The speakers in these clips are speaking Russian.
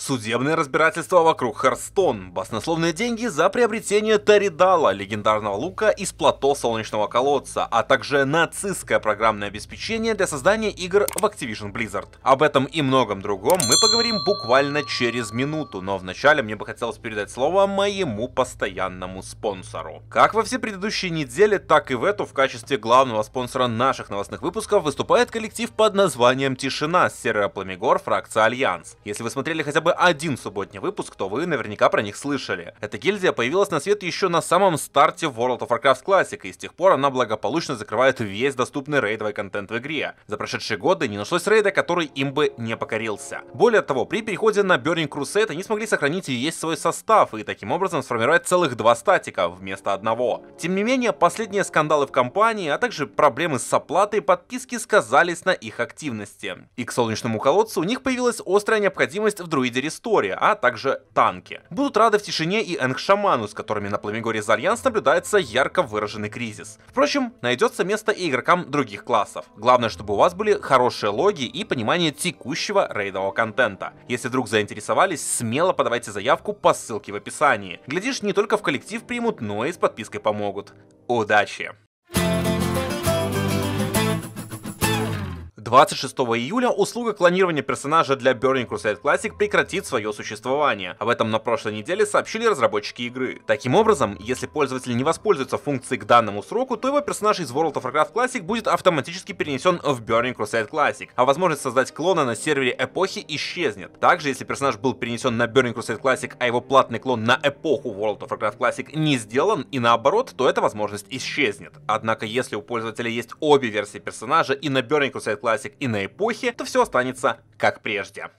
Судебное разбирательство вокруг Харстон, баснословные деньги за приобретение Таридала, легендарного лука из плато Солнечного колодца, а также нацистское программное обеспечение для создания игр в Activision Blizzard. Об этом и многом другом мы поговорим буквально через минуту, но вначале мне бы хотелось передать слово моему постоянному спонсору. Как во все предыдущие недели, так и в эту в качестве главного спонсора наших новостных выпусков выступает коллектив под названием «Тишина» с сервера Пламегор фракция Альянс. Если вы смотрели хотя бы бы один субботний выпуск, то вы наверняка про них слышали. Эта гильдия появилась на свет еще на самом старте World of Warcraft Classic, и с тех пор она благополучно закрывает весь доступный рейдовый контент в игре. За прошедшие годы не нашлось рейда, который им бы не покорился. Более того, при переходе на Burning Crusade они смогли сохранить и есть свой состав, и таким образом сформировать целых два статика вместо одного. Тем не менее, последние скандалы в компании, а также проблемы с оплатой подписки сказались на их активности. И к солнечному колодцу у них появилась острая необходимость в друиде Дерестория, а также танки. Будут рады в тишине и энг с которыми на Пламегоре Зальянс наблюдается ярко выраженный кризис. Впрочем, найдется место и игрокам других классов. Главное, чтобы у вас были хорошие логи и понимание текущего рейдового контента. Если вдруг заинтересовались, смело подавайте заявку по ссылке в описании. Глядишь, не только в коллектив примут, но и с подпиской помогут. Удачи! 26 июля услуга клонирования персонажа для Burning Crusade Classic прекратит свое существование. Об этом на прошлой неделе сообщили разработчики игры. Таким образом, если пользователь не воспользуется функцией к данному сроку, то его персонаж из World of Warcraft Classic будет автоматически перенесен в Burning Crusade Classic, а возможность создать клона на сервере эпохи исчезнет. Также, если персонаж был перенесен на Burning Crusade Classic, а его платный клон на эпоху World of Warcraft Classic не сделан и наоборот, то эта возможность исчезнет. Однако, если у пользователя есть обе версии персонажа и на Burning Crusade Classic классик и на эпохи, то все останется как прежде.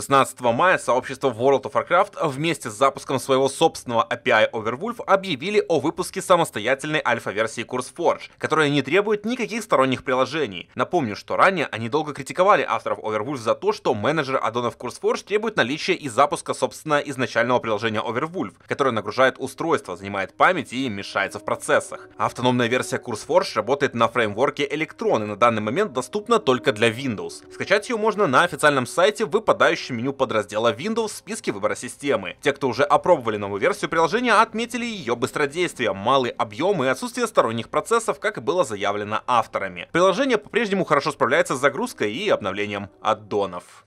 16 мая сообщество World of Warcraft вместе с запуском своего собственного API Overwolf объявили о выпуске самостоятельной альфа-версии CourseForge, которая не требует никаких сторонних приложений. Напомню, что ранее они долго критиковали авторов Overwolf за то, что менеджер аддонов CourseForge требует наличия и запуска, собственного изначального приложения Overwolf, которое нагружает устройство, занимает память и мешается в процессах. Автономная версия CourseForge работает на фреймворке Electron и на данный момент доступна только для Windows. Скачать ее можно на официальном сайте выпадающей помощью меню подраздела Windows в списке выбора системы. Те, кто уже опробовали новую версию приложения, отметили ее быстродействие, малый объем и отсутствие сторонних процессов, как и было заявлено авторами. Приложение по-прежнему хорошо справляется с загрузкой и обновлением аддонов.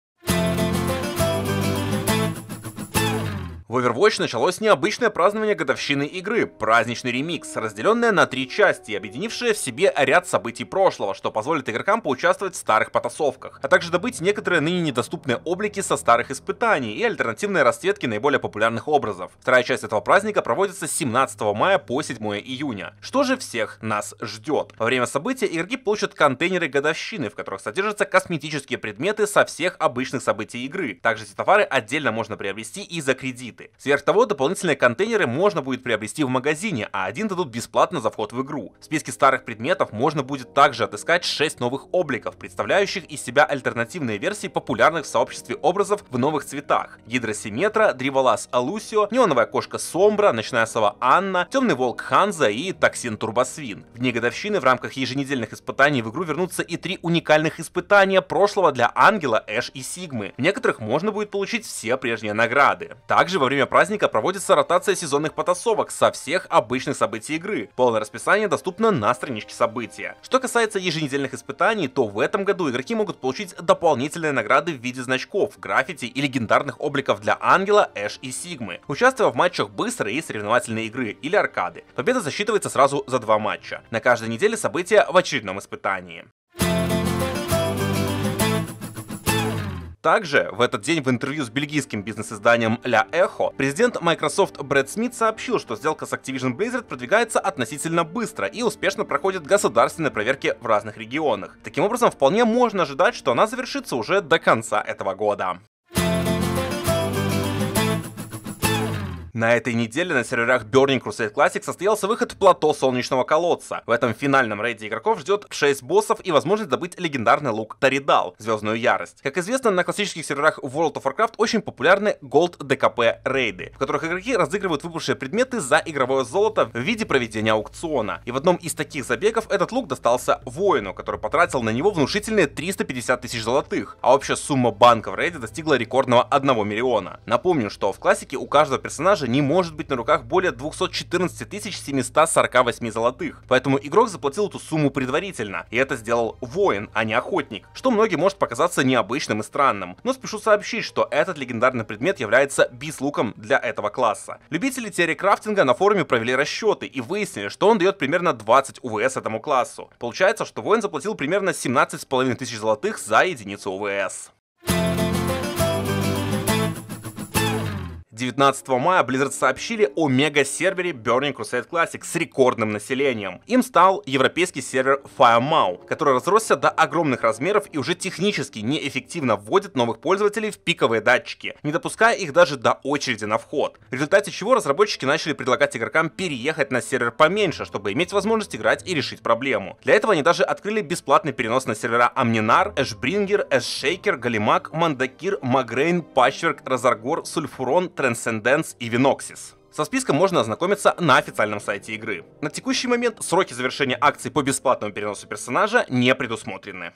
В Overwatch началось необычное празднование годовщины игры, праздничный ремикс, разделенная на три части, объединившая в себе ряд событий прошлого, что позволит игрокам поучаствовать в старых потасовках, а также добыть некоторые ныне недоступные облики со старых испытаний и альтернативные расцветки наиболее популярных образов. Вторая часть этого праздника проводится с 17 мая по 7 июня. Что же всех нас ждет? Во время события игроки получат контейнеры годовщины, в которых содержатся косметические предметы со всех обычных событий игры. Также эти товары отдельно можно приобрести и за кредит элиты. Сверх того, дополнительные контейнеры можно будет приобрести в магазине, а один дадут бесплатно за вход в игру. В списке старых предметов можно будет также отыскать 6 новых обликов, представляющих из себя альтернативные версии популярных в сообществе образов в новых цветах. гидросиметра, Древолаз Алусио, неоновая кошка Сомбра, ночная сова Анна, темный волк Ханза и токсин Турбосвин. В дни годовщины в рамках еженедельных испытаний в игру вернутся и три уникальных испытания прошлого для Ангела, Эш и Сигмы. В некоторых можно будет получить все прежние награды. Также во время праздника проводится ротация сезонных потасовок со всех обычных событий игры. Полное расписание доступно на страничке события. Что касается еженедельных испытаний, то в этом году игроки могут получить дополнительные награды в виде значков, граффити и легендарных обликов для Ангела, Эш и Сигмы, участвуя в матчах быстрой и соревновательной игры или аркады. Победа засчитывается сразу за два матча. На каждой неделе события в очередном испытании. Также в этот день в интервью с бельгийским бизнес-изданием La Echo президент Microsoft Брэд Смит сообщил, что сделка с Activision Blizzard продвигается относительно быстро и успешно проходит государственные проверки в разных регионах. Таким образом, вполне можно ожидать, что она завершится уже до конца этого года. На этой неделе на серверах Burning Crusade Classic состоялся выход плато Солнечного Колодца. В этом финальном рейде игроков ждет 6 боссов и возможность добыть легендарный лук Таридал, Звездную Ярость. Как известно, на классических серверах World of Warcraft очень популярны Gold DKP рейды, в которых игроки разыгрывают выпавшие предметы за игровое золото в виде проведения аукциона. И в одном из таких забегов этот лук достался воину, который потратил на него внушительные 350 тысяч золотых, а общая сумма банка в рейде достигла рекордного 1 миллиона. Напомню, что в классике у каждого персонажа не может быть на руках более 214 748 золотых, поэтому игрок заплатил эту сумму предварительно, и это сделал воин, а не охотник, что многим может показаться необычным и странным. Но спешу сообщить, что этот легендарный предмет является бис-луком для этого класса. Любители теории крафтинга на форуме провели расчеты и выяснили, что он дает примерно 20 УВС этому классу. Получается, что воин заплатил примерно 17 с половиной тысяч золотых за единицу УВС. 19 мая Blizzard сообщили о мега-сервере Burning Crusade Classic с рекордным населением. Им стал европейский сервер FireMow, который разросся до огромных размеров и уже технически неэффективно вводит новых пользователей в пиковые датчики, не допуская их даже до очереди на вход. В результате чего разработчики начали предлагать игрокам переехать на сервер поменьше, чтобы иметь возможность играть и решить проблему. Для этого они даже открыли бесплатный перенос на сервера Амнинар, Ashbringer, Ashshaker, Galimak, Mandakir, Magrain, Пачверк, Разаргор, Sulfuron, Трен Transcendence и Vinoxis. Со списком можно ознакомиться на официальном сайте игры. На текущий момент сроки завершения акций по бесплатному переносу персонажа не предусмотрены.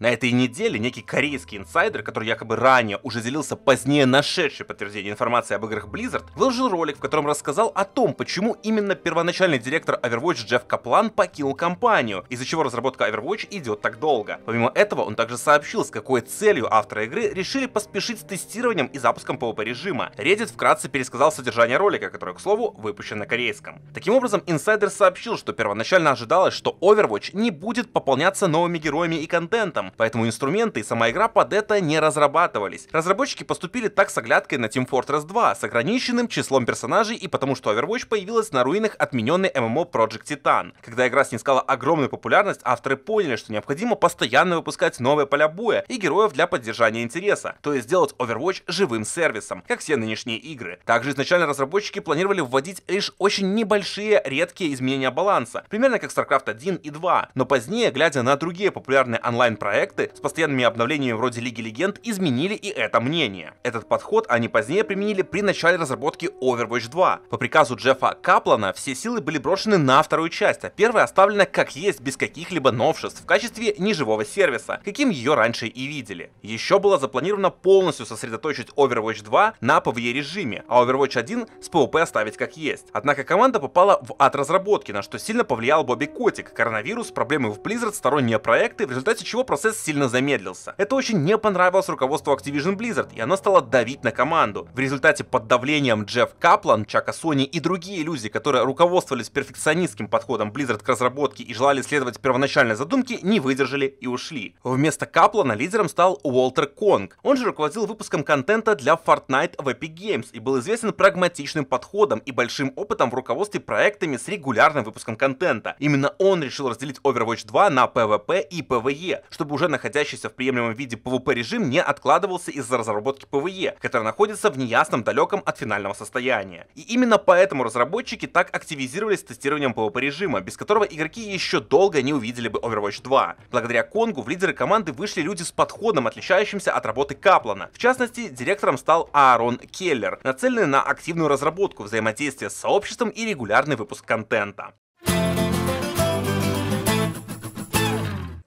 На этой неделе некий корейский инсайдер, который якобы ранее уже делился позднее нашедшей подтверждение информации об играх Blizzard, выложил ролик, в котором рассказал о том, почему именно первоначальный директор Overwatch Джефф Каплан покинул компанию, из-за чего разработка Overwatch идет так долго. Помимо этого, он также сообщил, с какой целью авторы игры решили поспешить с тестированием и запуском PvP режима. Reddit вкратце пересказал содержание ролика, который, к слову, выпущен на корейском. Таким образом, инсайдер сообщил, что первоначально ожидалось, что Overwatch не будет пополняться новыми героями и контентом, поэтому инструменты и сама игра под это не разрабатывались. Разработчики поступили так с оглядкой на Team Fortress 2, с ограниченным числом персонажей и потому что Overwatch появилась на руинах отмененной MMO Project Titan. Когда игра снискала огромную популярность, авторы поняли, что необходимо постоянно выпускать новые поля боя и героев для поддержания интереса, то есть сделать Overwatch живым сервисом, как все нынешние игры. Также изначально разработчики планировали вводить лишь очень небольшие редкие изменения баланса, примерно как StarCraft 1 и 2, но позднее, глядя на другие популярные онлайн-проекты, проекты с постоянными обновлениями вроде Лиги Легенд изменили и это мнение. Этот подход они позднее применили при начале разработки Overwatch 2. По приказу Джеффа Каплана все силы были брошены на вторую часть, а первая оставлена как есть, без каких-либо новшеств, в качестве неживого сервиса, каким ее раньше и видели. Еще было запланировано полностью сосредоточить Overwatch 2 на PvE режиме, а Overwatch 1 с PvP оставить как есть. Однако команда попала в ад разработки, на что сильно повлиял Бобби Котик, коронавирус, проблемы в Blizzard, сторонние проекты, в результате чего процесс процесс сильно замедлился. Это очень не понравилось руководству Activision Blizzard, и она стала давить на команду. В результате под давлением Джефф Каплан, Чака Сони и другие люди, которые руководствовались перфекционистским подходом Blizzard к разработке и желали следовать первоначальной задумке, не выдержали и ушли. Вместо Каплана лидером стал Уолтер Конг. Он же руководил выпуском контента для Fortnite в Epic Games и был известен прагматичным подходом и большим опытом в руководстве проектами с регулярным выпуском контента. Именно он решил разделить Overwatch 2 на PvP и PvE, чтобы уже уже находящийся в приемлемом виде PvP режим не откладывался из-за разработки PvE, который находится в неясном далеком от финального состояния. И именно поэтому разработчики так активизировались с тестированием PvP режима, без которого игроки еще долго не увидели бы Overwatch 2. Благодаря Конгу в лидеры команды вышли люди с подходом, отличающимся от работы Каплана. В частности, директором стал Аарон Келлер, нацеленный на активную разработку, взаимодействие с сообществом и регулярный выпуск контента.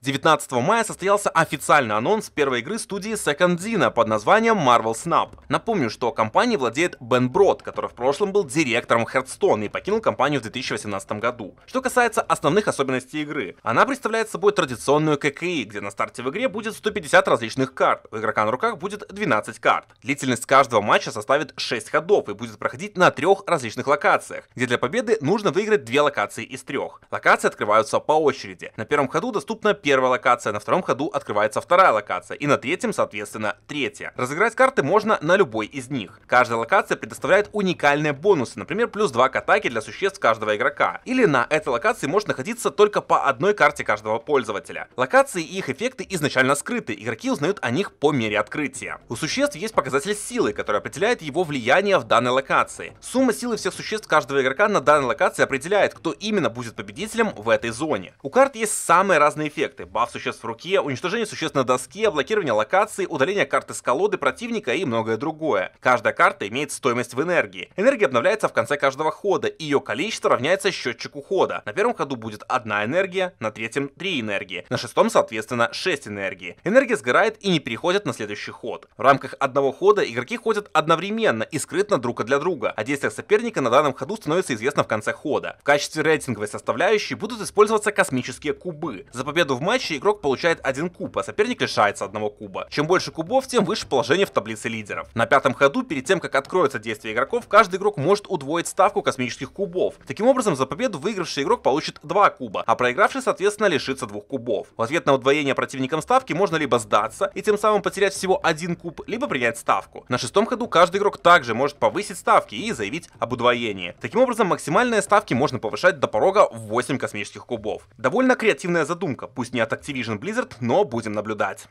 19 мая состоялся официальный анонс первой игры студии Second Dina под названием Marvel Snap. Напомню, что компанией владеет Бен Брод, который в прошлом был директором Hearthstone и покинул компанию в 2018 году. Что касается основных особенностей игры, она представляет собой традиционную ККИ, где на старте в игре будет 150 различных карт, у игрока на руках будет 12 карт. Длительность каждого матча составит 6 ходов и будет проходить на трех различных локациях, где для победы нужно выиграть две локации из трех. Локации открываются по очереди. На первом ходу доступна первая первая локация, на втором ходу открывается вторая локация и на третьем, соответственно, третья. Разыграть карты можно на любой из них. Каждая локация предоставляет уникальные бонусы, например, плюс 2 к атаке для существ каждого игрока. Или на этой локации может находиться только по одной карте каждого пользователя. Локации и их эффекты изначально скрыты, игроки узнают о них по мере открытия. У существ есть показатель силы, который определяет его влияние в данной локации. Сумма силы всех существ каждого игрока на данной локации определяет, кто именно будет победителем в этой зоне. У карт есть самые разные эффекты эффекты. Баф существ в руке, уничтожение существ на доске, блокирование локации, удаление карты с колоды противника и многое другое. Каждая карта имеет стоимость в энергии. Энергия обновляется в конце каждого хода, и ее количество равняется счетчику хода. На первом ходу будет одна энергия, на третьем три энергии, на шестом, соответственно, 6 энергии. Энергия сгорает и не переходит на следующий ход. В рамках одного хода игроки ходят одновременно и скрытно друг для друга. а действиях соперника на данном ходу становится известно в конце хода. В качестве рейтинговой составляющей будут использоваться космические кубы. За победу в матче матче игрок получает один куб, а соперник лишается одного куба. Чем больше кубов, тем выше положение в таблице лидеров. На пятом ходу, перед тем, как откроется действие игроков, каждый игрок может удвоить ставку космических кубов. Таким образом, за победу выигравший игрок получит два куба, а проигравший, соответственно, лишится двух кубов. В ответ на удвоение противником ставки можно либо сдаться и тем самым потерять всего один куб, либо принять ставку. На шестом ходу каждый игрок также может повысить ставки и заявить об удвоении. Таким образом, максимальные ставки можно повышать до порога в 8 космических кубов. Довольно креативная задумка, пусть не от Activision Blizzard, но будем наблюдать.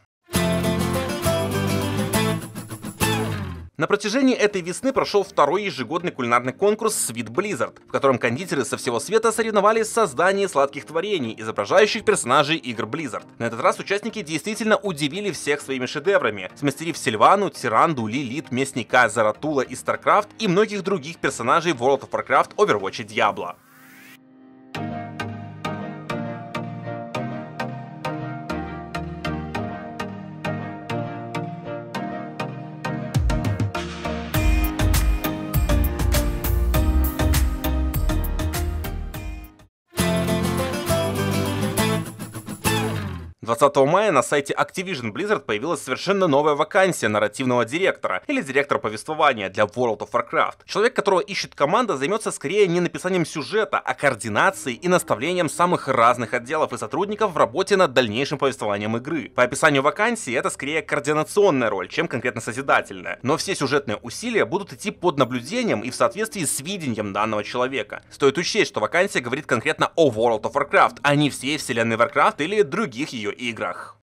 На протяжении этой весны прошел второй ежегодный кулинарный конкурс Sweet Blizzard, в котором кондитеры со всего света соревновались в создании сладких творений, изображающих персонажей игр Blizzard. На этот раз участники действительно удивили всех своими шедеврами, смастерив Сильвану, Тиранду, Лилит, Местника, Заратула и StarCraft и многих других персонажей World of Warcraft, Overwatch и Diablo. 20 мая на сайте Activision Blizzard появилась совершенно новая вакансия нарративного директора или директора повествования для World of Warcraft. Человек, которого ищет команда, займется скорее не написанием сюжета, а координацией и наставлением самых разных отделов и сотрудников в работе над дальнейшим повествованием игры. По описанию вакансии это скорее координационная роль, чем конкретно созидательная. Но все сюжетные усилия будут идти под наблюдением и в соответствии с видением данного человека. Стоит учесть, что вакансия говорит конкретно о World of Warcraft, а не всей вселенной Warcraft или других ее играх.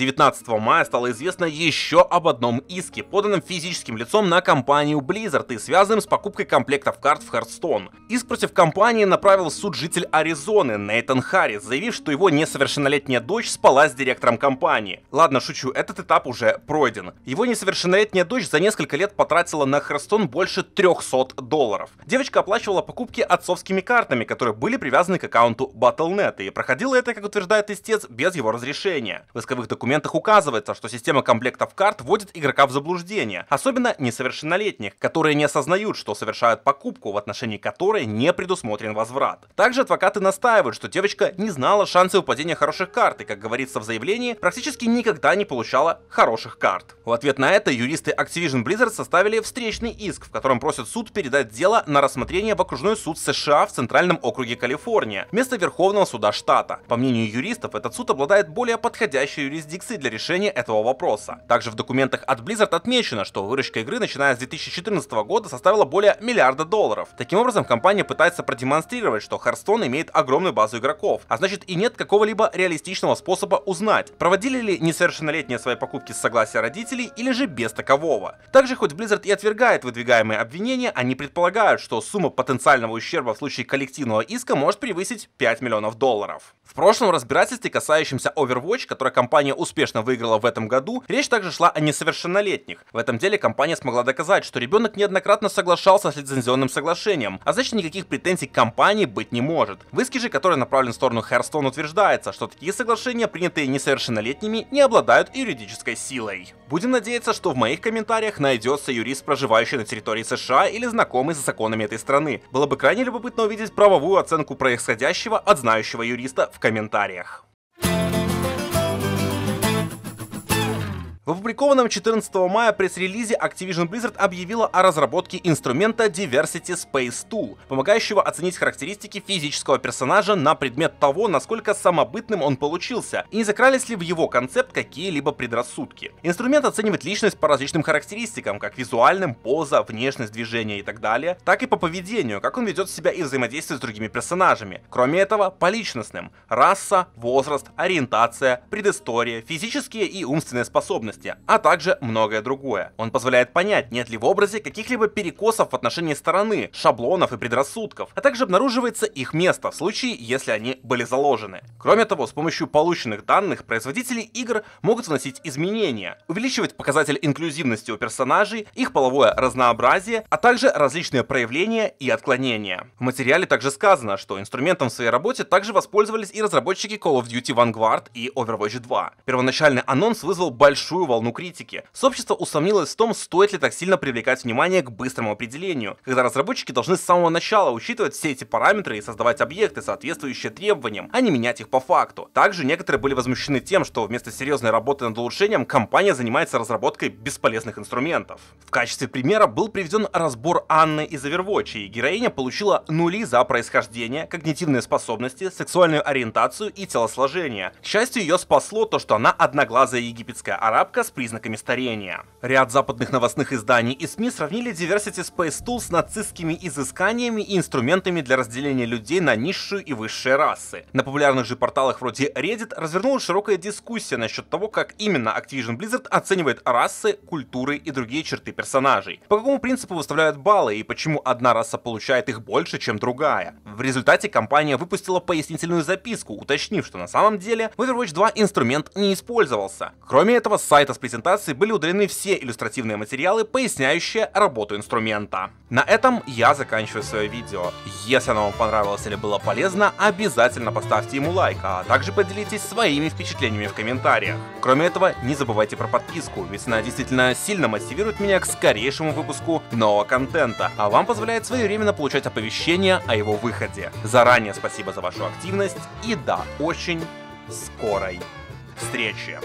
19 мая стало известно еще об одном иске, поданном физическим лицом на компанию Blizzard и связанным с покупкой комплектов карт в Hearthstone. Иск против компании направил в суд житель Аризоны Нейтан Харрис, заявив, что его несовершеннолетняя дочь спала с директором компании. Ладно, шучу, этот этап уже пройден. Его несовершеннолетняя дочь за несколько лет потратила на Hearthstone больше 300 долларов. Девочка оплачивала покупки отцовскими картами, которые были привязаны к аккаунту Battle.net, и проходила это, как утверждает истец, без его разрешения. В исковых документах документах указывается, что система комплектов карт вводит игрока в заблуждение, особенно несовершеннолетних, которые не осознают, что совершают покупку, в отношении которой не предусмотрен возврат. Также адвокаты настаивают, что девочка не знала шансы упадения хороших карт и, как говорится в заявлении, практически никогда не получала хороших карт. В ответ на это юристы Activision Blizzard составили встречный иск, в котором просят суд передать дело на рассмотрение в окружной суд США в Центральном округе Калифорния, вместо Верховного суда штата. По мнению юристов, этот суд обладает более подходящей юрисдикцией фиксы для решения этого вопроса. Также в документах от Blizzard отмечено, что выручка игры, начиная с 2014 года, составила более миллиарда долларов. Таким образом, компания пытается продемонстрировать, что Hearthstone имеет огромную базу игроков, а значит и нет какого-либо реалистичного способа узнать, проводили ли несовершеннолетние свои покупки с согласия родителей или же без такового. Также, хоть Blizzard и отвергает выдвигаемые обвинения, они предполагают, что сумма потенциального ущерба в случае коллективного иска может превысить 5 миллионов долларов. В прошлом разбирательстве, касающемся Overwatch, которое компания успешно успешно выиграла в этом году, речь также шла о несовершеннолетних. В этом деле компания смогла доказать, что ребенок неоднократно соглашался с лицензионным соглашением, а значит никаких претензий к компании быть не может. В иске же, который направлен в сторону Херстон, утверждается, что такие соглашения, принятые несовершеннолетними, не обладают юридической силой. Будем надеяться, что в моих комментариях найдется юрист, проживающий на территории США или знакомый с законами этой страны. Было бы крайне любопытно увидеть правовую оценку происходящего от знающего юриста в комментариях. В опубликованном 14 мая пресс-релизе Activision Blizzard объявила о разработке инструмента Diversity Space Tool, помогающего оценить характеристики физического персонажа на предмет того, насколько самобытным он получился, и не закрались ли в его концепт какие-либо предрассудки. Инструмент оценивает личность по различным характеристикам, как визуальным, поза, внешность, движение и так далее, так и по поведению, как он ведет себя и взаимодействует с другими персонажами. Кроме этого, по личностным – раса, возраст, ориентация, предыстория, физические и умственные способности возрасте, а также многое другое. Он позволяет понять, нет ли в образе каких-либо перекосов в отношении стороны, шаблонов и предрассудков, а также обнаруживается их место в случае, если они были заложены. Кроме того, с помощью полученных данных производители игр могут вносить изменения, увеличивать показатель инклюзивности у персонажей, их половое разнообразие, а также различные проявления и отклонения. В материале также сказано, что инструментом в своей работе также воспользовались и разработчики Call of Duty Vanguard и Overwatch 2. Первоначальный анонс вызвал большую волну критики. Сообщество усомнилось в том, стоит ли так сильно привлекать внимание к быстрому определению, когда разработчики должны с самого начала учитывать все эти параметры и создавать объекты, соответствующие требованиям, а не менять их по факту. Также некоторые были возмущены тем, что вместо серьезной работы над улучшением компания занимается разработкой бесполезных инструментов. В качестве примера был приведен разбор Анны из Overwatch, и героиня получила нули за происхождение, когнитивные способности, сексуальную ориентацию и телосложение. К счастью, ее спасло то, что она одноглазая египетская арабка человека с признаками старения. Ряд западных новостных изданий и СМИ сравнили Diversity Space Tool с нацистскими изысканиями и инструментами для разделения людей на низшую и высшие расы. На популярных же порталах вроде Reddit развернулась широкая дискуссия насчет того, как именно Activision Blizzard оценивает расы, культуры и другие черты персонажей, по какому принципу выставляют баллы и почему одна раса получает их больше, чем другая. В результате компания выпустила пояснительную записку, уточнив, что на самом деле в Overwatch 2 инструмент не использовался. Кроме этого, сайт сайта с презентацией были удалены все иллюстративные материалы, поясняющие работу инструмента. На этом я заканчиваю свое видео. Если оно вам понравилось или было полезно, обязательно поставьте ему лайк, а также поделитесь своими впечатлениями в комментариях. Кроме этого, не забывайте про подписку, ведь она действительно сильно мотивирует меня к скорейшему выпуску нового контента, а вам позволяет своевременно получать оповещения о его выходе. Заранее спасибо за вашу активность и до очень скорой встречи.